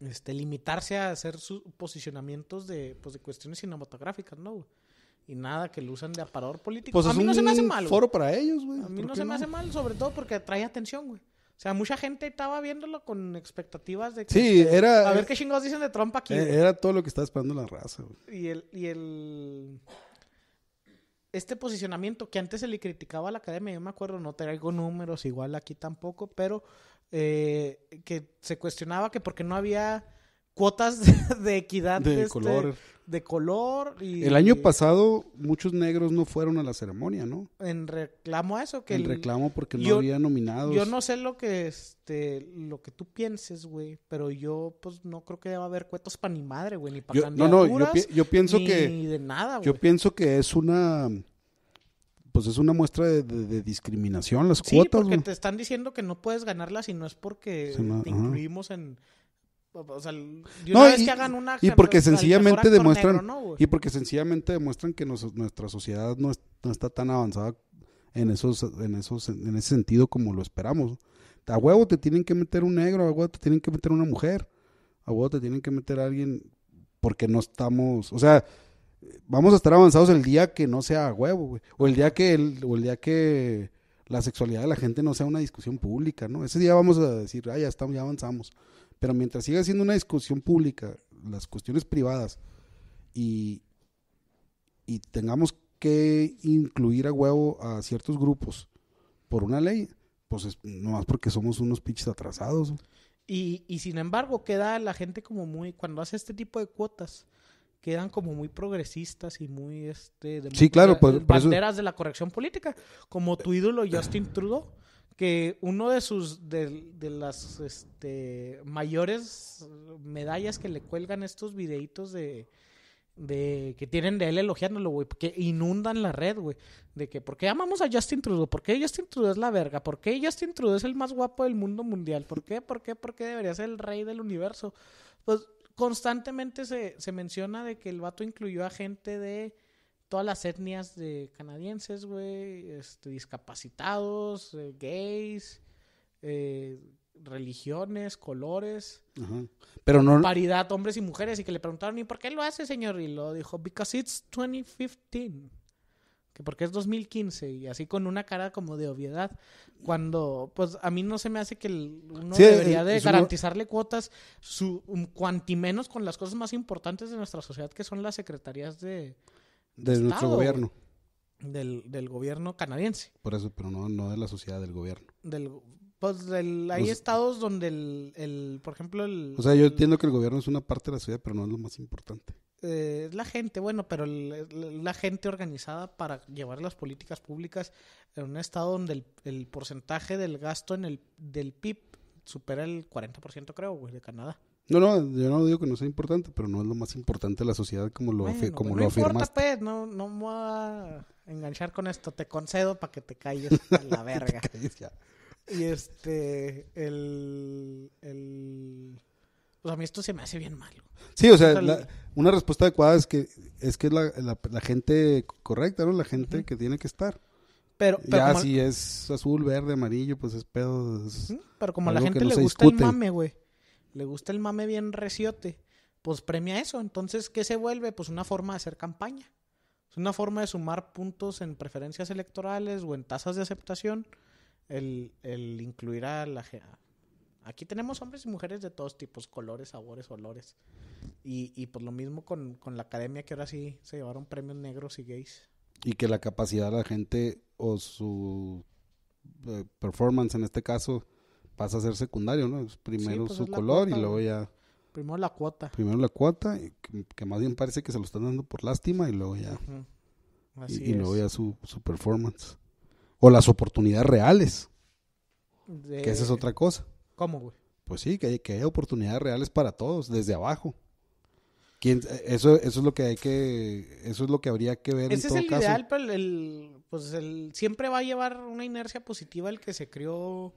este, limitarse a hacer sus posicionamientos pues, de, cuestiones cinematográficas, ¿no? Y nada, que lo usan de aparador político. Pues a mí no se me hace mal. foro para ellos, güey. A mí no se me hace mal, sobre todo porque atrae atención, güey. O sea, mucha gente estaba viéndolo con expectativas de que. Sí, este, era. A ver qué chingados dicen de Trump aquí. Eh, era, todo lo que estaba esperando la raza, güey. Y el. Y el este posicionamiento que antes se le criticaba a la academia, yo me acuerdo, no traigo números, igual aquí tampoco, pero eh, que se cuestionaba que porque no había cuotas de equidad de, este, color. De color el año pasado muchos negros no fueron a la ceremonia, ¿no? En reclamo a eso que en el, reclamo porque no había nominados. Yo no sé lo que este lo que tú pienses, güey, pero yo pues no creo que va a haber cuetos para ni madre, güey, ni para No, no, yo, yo ni de nada, güey. Yo pienso que es una pues es una muestra de, discriminación las cuotas. Sí, porque te están diciendo que no puedes ganarlas y no es porque te incluimos en, y, porque sencillamente demuestran y porque sencillamente demuestran que nuestra sociedad no, está tan avanzada en esos en en ese sentido como lo esperamos. A huevo te tienen que meter un negro, a huevo te tienen que meter una mujer, a huevo te tienen que meter alguien porque no estamos, o sea, vamos a estar avanzados el día que no sea a huevo, o el día que el, o el día que la sexualidad de la gente no sea una discusión pública, ¿no? Ese día vamos a decir, ah, ya estamos, ya avanzamos. Pero mientras siga siendo una discusión pública, las cuestiones privadas y, y tengamos que incluir a huevo a ciertos grupos por una ley, pues es nomás porque somos unos pinches atrasados. Y, y sin embargo, queda la gente como muy, cuando hace este tipo de cuotas, quedan como muy progresistas y muy este de sí, claro, banderas de la corrección política, como tu ídolo Justin Trudeau que uno de sus de, las este, mayores medallas que le cuelgan estos videitos de, de que tienen de él elogiándolo, güey, que inundan la red, güey, de que por qué amamos a Justin Trudeau, por qué Justin Trudeau es la verga, por qué Justin Trudeau es el más guapo del mundo mundial, por qué, por qué, por qué debería ser el rey del universo. Pues constantemente se, se menciona de que el vato incluyó a gente de todas las etnias de canadienses, güey, este, discapacitados, eh, gays, eh, religiones, colores. Pero no. Paridad, hombres y mujeres. Y que le preguntaron, ¿y por qué lo hace, señor? Y lo dijo, because it's 2015. Que porque es 2015. Y así con una cara como de obviedad. Cuando, pues a mí no se me hace que uno debería eh, de garantizarle cuotas, su, cuanti menos con las cosas más importantes de nuestra sociedad, que son las secretarías de de nuestro gobierno. Del, del, gobierno canadiense. Por eso, pero no, de la sociedad, del gobierno. Del, pues del, hay pues, estados donde el, por ejemplo, el... O sea, yo entiendo que el gobierno es una parte de la sociedad, pero no es lo más importante. Eh, la gente, bueno, pero la gente organizada para llevar las políticas públicas en un estado donde el, porcentaje del gasto en el, del PIB supera el 40%, creo, de Canadá. No, no, yo no digo que no sea importante, pero no es lo más importante de la sociedad como lo, pues como no lo afirmaste. Importa, pues, no, no me voy a enganchar con esto, te concedo para que te calles a la verga. y este, el, el... Pues a mí esto se me hace bien malo. Sí, o sea, una respuesta adecuada es que es que la, la, gente correcta, ¿no? La gente que tiene que estar. Pero, ya, si es azul, verde, amarillo, pues es pedo. pero como a la gente le gusta el mame, güey le gusta el mame bien reciote, pues premia eso. Entonces, ¿qué se vuelve? Pues una forma de hacer campaña. Es una forma de sumar puntos en preferencias electorales o en tasas de aceptación, el, incluir a la... Aquí tenemos hombres y mujeres de todos tipos, colores, sabores, olores. Y, y pues lo mismo con, con la academia, que ahora sí se llevaron premios negros y gays. Y que la capacidad de la gente o su eh, performance en este caso pasa a ser secundario, ¿no? primero pues, su color y luego ya... Primero la cuota. Primero la cuota, que, más bien parece que se lo están dando por lástima y luego ya... y, luego ya su, su, performance. O las oportunidades reales. Que esa es otra cosa. ¿Cómo, güey? Pues sí, que, hay, haya oportunidades reales para todos, desde abajo. eso, eso es lo que hay que, eso es lo que habría que ver. en todo caso. es el ideal, pero el, pues el, siempre va a llevar una inercia positiva el que se crió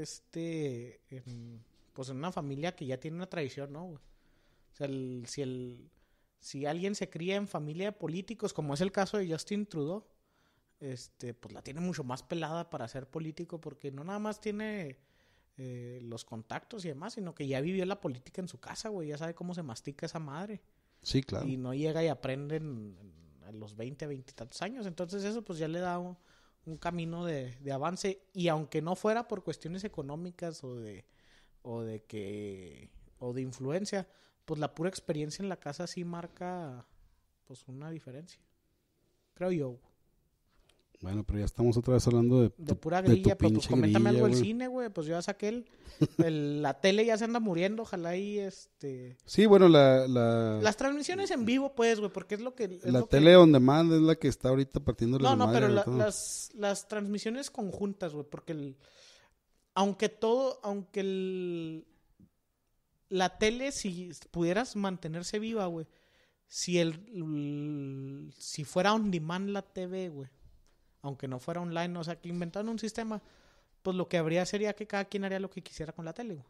este, pues en una familia que ya tiene una tradición, ¿no? O sea, si, el, si alguien se cría en familia de políticos, como es el caso de Justin Trudeau, este, pues la tiene mucho más pelada para ser político, porque no nada más tiene eh, los contactos y demás, sino que ya vivió la política en su casa, güey, ya sabe cómo se mastica esa madre. Sí, claro. Y no llega y aprende a los 20, 20 y tantos años. Entonces eso pues ya le da un camino de, de, avance y aunque no fuera por cuestiones económicas o de o de que o de influencia, pues la pura experiencia en la casa sí marca pues una diferencia. Creo yo. Bueno, pero ya estamos otra vez hablando de. de pura grilla, pero pues coméntame algo del cine, güey. Pues yo ya saqué el, la tele, ya se anda muriendo, ojalá y este. Sí, bueno, la. Las transmisiones en vivo, pues, güey, porque es lo que. la tele on demand es la que está ahorita partiendo No, no, pero las, transmisiones conjuntas, güey, porque el. Aunque todo, aunque el. La tele, si pudieras mantenerse viva, güey. Si el. Si fuera on demand la TV, güey aunque no fuera online, o sea, que inventaron un sistema, pues lo que habría sería que cada quien haría lo que quisiera con la tele.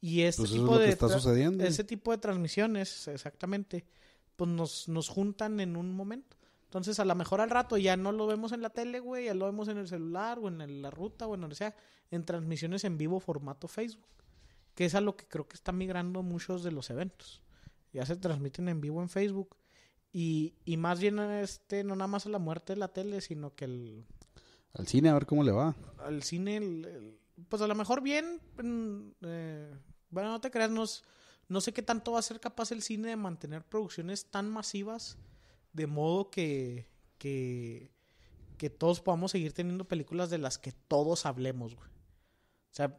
Y pues este tipo de ese tipo de transmisiones, exactamente, pues nos, juntan en un momento. Entonces, a lo mejor al rato ya no lo vemos en la tele, güey, ya lo vemos en el celular o en la ruta o en donde sea, en transmisiones en vivo formato Facebook, que es a lo que creo que están migrando muchos de los eventos. Ya se transmiten en vivo en Facebook y, y más bien, este, no nada más a la muerte de la tele, sino que el... Al cine, a ver cómo le va. Al cine, pues a lo mejor bien, eh, bueno, no te creas, no, no sé qué tanto va a ser capaz el cine de mantener producciones tan masivas, de modo que, que, todos podamos seguir teniendo películas de las que todos hablemos, güey. O sea,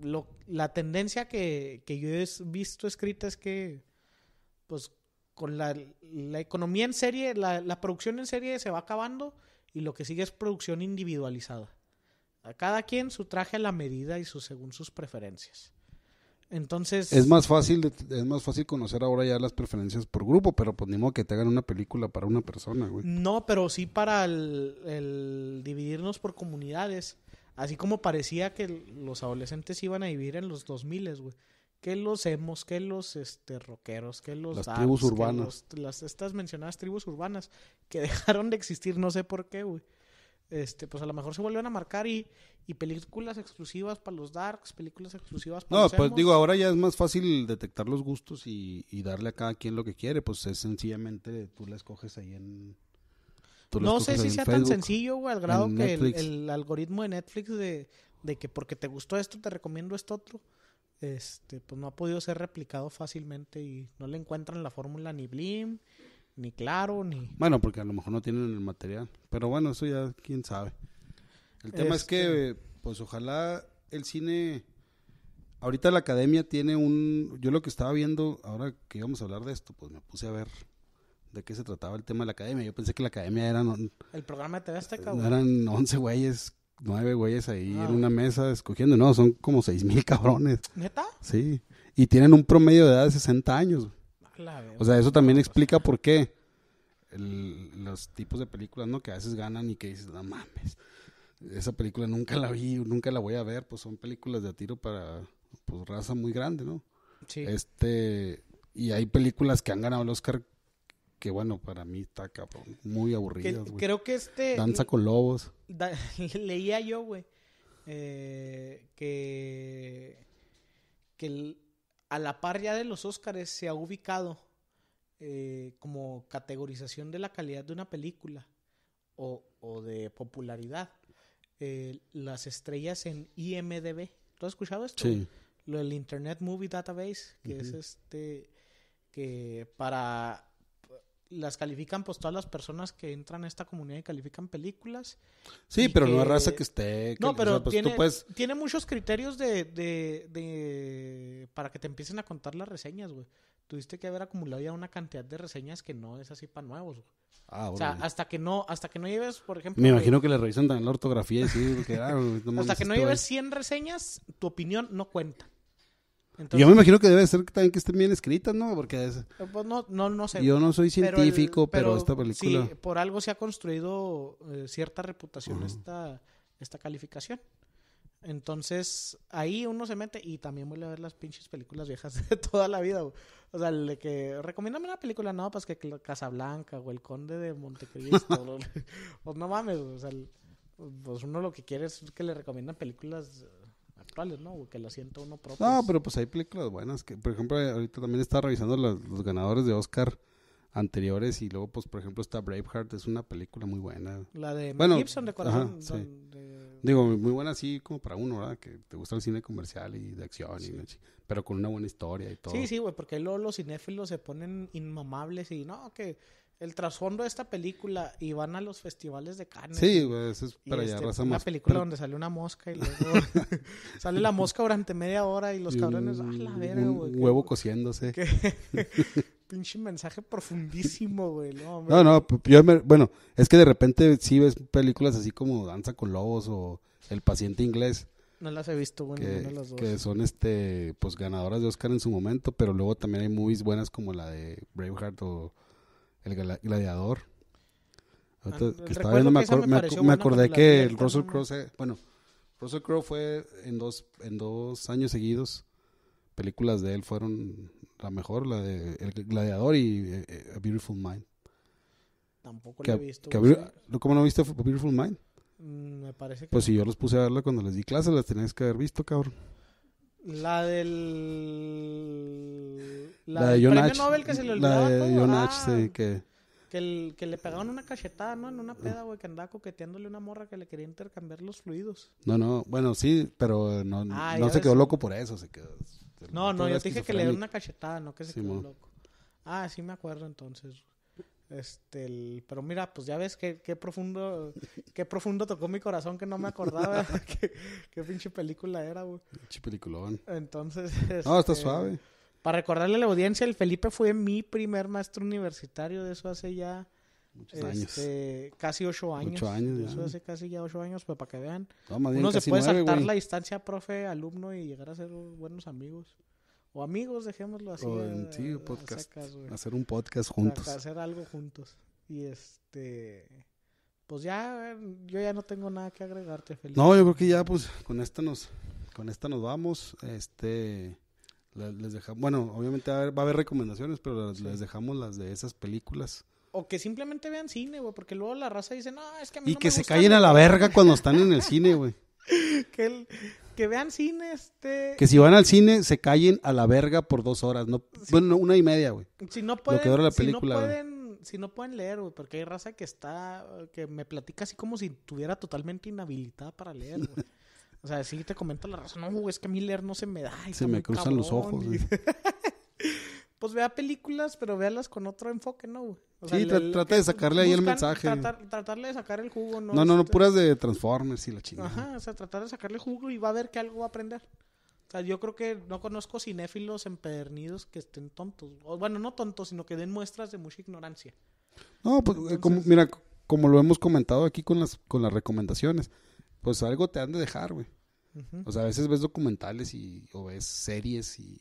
lo, la tendencia que, que yo he visto escrita es que, pues, con la, economía en serie, la, producción en serie se va acabando y lo que sigue es producción individualizada. A cada quien su traje a la medida y su, según sus preferencias. Entonces... Es más, fácil, es más fácil conocer ahora ya las preferencias por grupo, pero pues ni modo que te hagan una película para una persona, güey. No, pero sí para el, dividirnos por comunidades. Así como parecía que los adolescentes iban a vivir en los 2000, güey que los hemos, que los este, rockeros, que los... Las tribus urbanas. las, estas mencionadas tribus urbanas que dejaron de existir, no sé por qué, güey. Este, pues a lo mejor se vuelven a marcar y, y películas exclusivas para los darks, películas exclusivas para no, No, pues digo, ahora ya es más fácil detectar los gustos y, y darle a cada quien lo que quiere, pues es sencillamente tú la escoges ahí en... No sé si sea tan sencillo, güey, al grado que el, algoritmo de Netflix de que porque te gustó esto te recomiendo esto otro este, pues no ha podido ser replicado fácilmente y no le encuentran la fórmula ni Blim, ni Claro, ni... Bueno, porque a lo mejor no tienen el material, pero bueno, eso ya quién sabe. El tema es que, este pues ojalá el cine... Ahorita la academia tiene un... Yo lo que estaba viendo, ahora que íbamos a hablar de esto, pues me puse a ver de qué se trataba el tema de la academia. Yo pensé que la academia eran... El programa de TV Azteca, Eran 11 güeyes nueve güeyes ahí en una mesa escogiendo. No, son como seis mil cabrones. ¿Neta? Sí. Y tienen un promedio de edad de 60 años. Claro. o sea, eso también explica por qué los tipos de películas, ¿no? Que a veces ganan y que dices, no mames, esa película nunca la vi, nunca la voy a ver, pues son películas de tiro para, pues, raza muy grande, ¿no? Sí. Este, y hay películas que han ganado el Oscar que bueno, para mí está cabrón, muy aburrido. Creo que este... Danza con lobos. leía yo, güey, eh, que, que a la par ya de los Óscares se ha ubicado eh, como categorización de la calidad de una película o, de popularidad. Eh, las estrellas en IMDB. ¿Tú has escuchado esto? Sí. Lo del Internet Movie Database, que es este, que para las califican pues todas las personas que entran a esta comunidad y califican películas. Sí, pero no es raza que esté... no, pero pues, tiene, muchos criterios de, de, de, para que te empiecen a contar las reseñas, güey. Tuviste que haber acumulado ya una cantidad de reseñas que no es así para nuevos, güey. Ah, o sea, hasta que no, hasta que no lleves, por ejemplo... Me imagino que le revisan también la ortografía y sí, ah, Hasta que no lleves 100 reseñas, tu opinión no cuenta yo me imagino que debe ser también que estén bien escritas, ¿no? Porque es, eh, pues no, no, sé. Yo no soy científico, pero, esta película. Sí, por algo se ha construido eh, cierta reputación esta, calificación. Entonces, ahí uno se mete y también vuelve a ver las pinches películas viejas de toda la vida. O sea, el de que recomiéndame una película, no, pues que Casablanca o El Conde de Montecristo. pues no mames, o sea, pues uno lo que quiere es que le recomiendan películas ¿no? Que la sienta uno propio. No, pero pues hay películas buenas que, por ejemplo, ahorita también está revisando los, ganadores de Oscar anteriores y luego, pues, por ejemplo, está Braveheart, es una película muy buena. La de Gibson, de corazón. Digo, muy buena así como para uno, ¿verdad? Que te gusta el cine comercial y de acción, pero con una buena historia y todo. Sí, sí, güey, porque luego los cinéfilos se ponen inmamables y no, que el trasfondo de esta película y van a los festivales de Cannes. Sí, güey, eso es para allá, este, una película donde sale una mosca y luego sale la mosca durante media hora y los cabrones, ah, la verga, güey. Huevo cociéndose. Pinche mensaje profundísimo, güey. No, no, yo me... bueno, es que de repente sí ves películas así como Danza con Lobos o El paciente inglés. No las he visto, güey, que, Que son, este, pues, ganadoras de Oscar en su momento, pero luego también hay movies buenas como la de Braveheart o el gladiador. Ah, que estaba viendo, me, me, acordé que el Russell Crowe, bueno, Russell Crowe fue en dos, en dos años seguidos, películas de él fueron la mejor, la de El Gladiador y eh, A Beautiful Mind. Tampoco la he visto. ¿Cómo no viste Beautiful Mind? Mm, me parece que... Pues si yo los puse a verla cuando les di clases, las tenías que haber visto, cabrón. La del... La, de Nobel que se le olvidaba La de todo. Ah. sí, que... Que, le pegaron una cachetada, ¿no? En una peda, güey, que andaba coqueteándole una morra que le quería intercambiar los fluidos. No, no, bueno, sí, pero no, ah, no se quedó loco por eso, se quedó... no, no, yo dije que le dieron una cachetada, no que se quedó loco. Ah, sí me acuerdo entonces. Este, pero mira, pues ya ves qué, qué profundo, qué profundo tocó mi corazón que no me acordaba qué, pinche película era, güey. Pinche peliculón. Entonces. no, está este, suave. Para recordarle a la audiencia, el Felipe fue mi primer maestro universitario, de eso hace ya... Este, casi ocho años. Eso hace casi ya ocho años, pues para que vean. Uno se puede saltar la distancia, profe, alumno y llegar a ser buenos amigos. O amigos, dejémoslo así. O en, podcast. hacer un podcast juntos. hacer algo juntos. Y este... Pues ya, yo ya no tengo nada que agregarte, Felipe. No, yo creo que ya, pues, con esta nos, con esta nos vamos. Este... Les dejamos, bueno, obviamente va a haber, recomendaciones, pero les dejamos las de esas películas. O que simplemente vean cine, güey, porque luego la raza dice, no, es que a mí Y que se callen a la verga cuando están en el cine, güey. que, que vean cine, este... Que si van al cine, se callen a la verga por dos horas, no, bueno, una y media, güey. Si no pueden, la película, si no pueden, si no pueden leer, güey, porque hay raza que está, que me platica así como si estuviera totalmente inhabilitada para leer, güey. O sea, sí te comento la razón. No, es que a mí leer no se me da. se me cruzan los ojos. pues vea películas, pero véalas con otro enfoque, ¿no? güey. sí, trata de sacarle ahí el mensaje. tratarle de sacar el jugo, ¿no? No, no, no, este, puras de Transformers y la chingada. Ajá, o sea, tratar de sacarle jugo y va a ver que algo va a aprender. O sea, yo creo que no conozco cinéfilos empedernidos que estén tontos. bueno, no tontos, sino que den muestras de mucha ignorancia. No, pues eh, mira, como lo hemos comentado aquí con las, con las recomendaciones, pues algo te han de dejar, güey. O sea, a veces ves documentales y, o ves series y,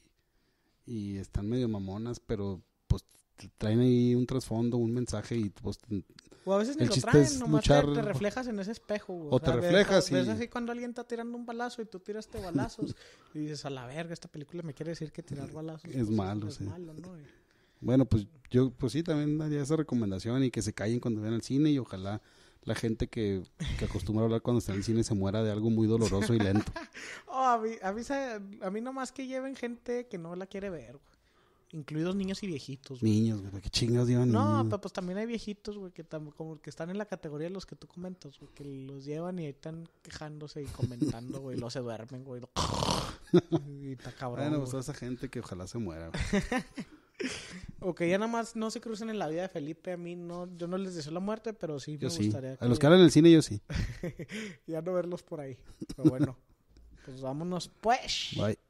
y están medio mamonas, pero pues traen ahí un trasfondo, un mensaje y pues... O a veces ni lo traen, nomás te, reflejas en ese espejo. O, te reflejas y... así cuando alguien está tirando un balazo y tú tiraste balazos y dices, a la verga, esta película me quiere decir que tirar balazos... Es pues, malo, es malo, Bueno, pues yo pues sí, también daría esa recomendación y que se callen cuando vean el cine y ojalá la gente que, acostumbra a hablar cuando está en el cine se muera de algo muy doloroso y lento. Oh, a, mí, a, nomás que lleven gente que no la quiere ver, Incluidos niños y viejitos, Niños, güey, qué chingados llevan No, pues también hay viejitos, güey, que, como que están en la categoría de los que tú comentas, que los llevan y ahí están quejándose y comentando, güey, y luego se duermen, güey. Y está cabrón. Bueno, pues toda esa gente que ojalá se muera, Ok, ya nada más no se crucen en la vida de Felipe. A mí no, yo no les deseo la muerte, pero sí me gustaría. Que... A los que hagan el cine, yo sí. ya no verlos por ahí. Pero bueno, pues vámonos pues. Bye.